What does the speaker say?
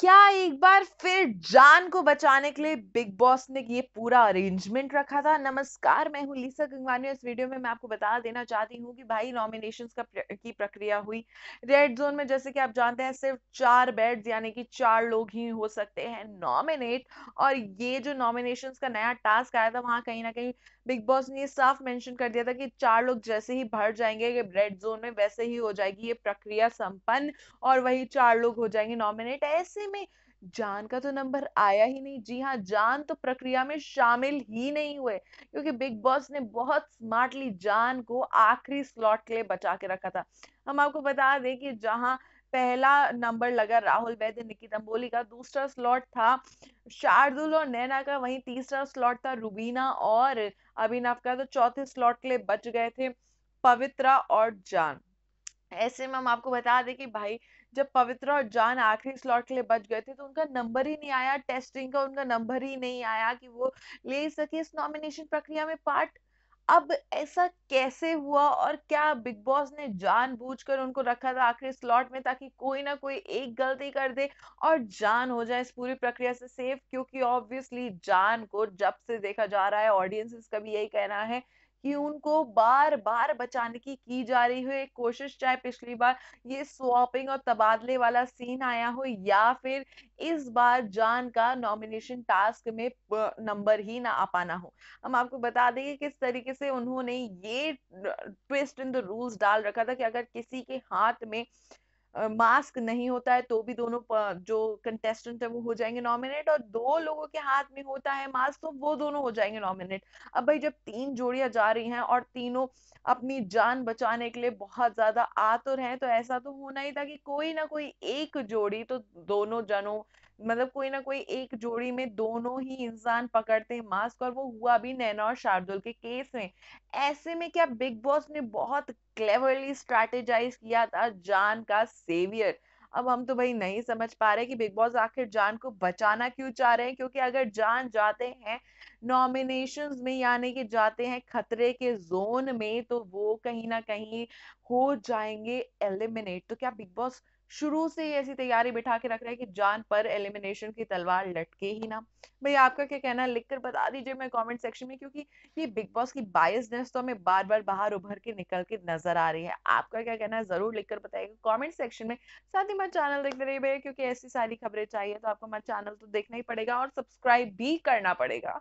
क्या एक बार फिर जान को बचाने के लिए बिग बॉस ने ये पूरा अरेंजमेंट रखा था नमस्कार मैं हूँ लीसा गंगवानी इस वीडियो में मैं आपको बता देना चाहती हूँ कि भाई नॉमिनेशन का की प्रक्रिया हुई रेड जोन में जैसे कि आप जानते हैं सिर्फ चार बेड्स यानी कि चार लोग ही हो सकते हैं नॉमिनेट और ये जो नॉमिनेशन का नया टास्क आया था वहाँ कहीं ना कहीं बिग बॉस ने ये साफ मेंशन कर दिया था कि चार लोग जैसे ही भर जाएंगे रेड जोन में वैसे ही हो जाएगी ये प्रक्रिया संपन्न और वही चार लोग हो जाएंगे नॉमिनेट ऐसे में जान का तो नंबर आया ही नहीं जी हाँ जान तो प्रक्रिया में शामिल ही नहीं हुए क्योंकि बिग बॉस ने बहुत स्मार्टली जान को आखिरी स्लॉट के लिए बचा के रखा था हम आपको बता दें कि जहाँ पहला नंबर लगा राहुल वैद्य निकी तंबोली का दूसरा स्लॉट था शार्दुल और नैना का वहीं तीसरा स्लॉट था रुबीना और अभिनव का तो चौथे स्लॉट के लिए बच गए थे पवित्रा और जान ऐसे में हम आपको बता दें कि भाई जब पवित्र और जान आखिरी स्लॉट के लिए बच गए थे तो उनका नंबर ही नहीं आया टेस्टिंग का उनका नंबर ही नहीं आया कि वो ले सके इस नॉमिनेशन प्रक्रिया में पार्ट अब ऐसा कैसे हुआ और क्या बिग बॉस ने जान बूझ कर उनको रखा था आखिरी स्लॉट में ताकि कोई ना कोई एक गलती कर दे और जान हो जाए इस पूरी प्रक्रिया से सेफ क्योंकि ऑब्वियसली जान को जब से देखा जा रहा है ऑडियंस का भी यही कहना है कि उनको बार बार बचाने की की जा रही हो एक कोशिश चाहे पिछली बार ये स्वॉपिंग और तबादले वाला सीन आया हो या फिर इस बार जान का नॉमिनेशन टास्क में नंबर ही ना आ पाना हो हम आपको बता देंगे किस तरीके से उन्होंने ये ट्विस्ट इन द रूल्स डाल रखा था कि अगर किसी के हाथ में मास्क नहीं होता है तो भी दोनों जो कंटेस्टेंट है वो हो जाएंगे नॉमिनेट और दो लोगों के हाथ में होता है मास्क तो वो दोनों हो जाएंगे नॉमिनेट अब भाई जब तीन जोड़ियां जा रही हैं और तीनों अपनी जान बचाने के लिए बहुत ज्यादा आतुर हैं तो ऐसा तो होना ही था कि कोई ना कोई एक जोड़ी तो दोनों जनों मतलब कोई ना कोई एक जोड़ी में दोनों ही इंसान पकड़ते हैं मास्क और वो हुआ भी नैना और शार्दुल के केस में ऐसे में क्या बिग बॉस ने बहुत क्लेवरली स्ट्रेटेजाइज किया था जान का सेवियर अब हम तो भाई नहीं समझ पा रहे कि बिग बॉस आखिर जान को बचाना क्यों चाह रहे हैं क्योंकि अगर जान जाते हैं नॉमिनेशंस में यानी कि जाते हैं खतरे के जोन में तो वो कहीं ना कहीं हो जाएंगे एलिमिनेट तो क्या बिग बॉस शुरू से ही ऐसी तैयारी बिठा के रख रहे हैं कि जान पर एलिमिनेशन की तलवार लटके ही ना भाई आपका क्या कहना है लिखकर बता दीजिए मैं कमेंट सेक्शन में क्योंकि ये बिग बॉस की बायसनेस तो हमें बार बार बाहर उभर के निकल के नजर आ रही है आपका क्या कहना है जरूर लिखकर बताइएगा कमेंट सेक्शन में साथ ही मैं चैनल देखते रहिए भैया क्योंकि ऐसी सारी खबरें चाहिए तो आपको हमारा चैनल तो देखना ही पड़ेगा और सब्सक्राइब भी करना पड़ेगा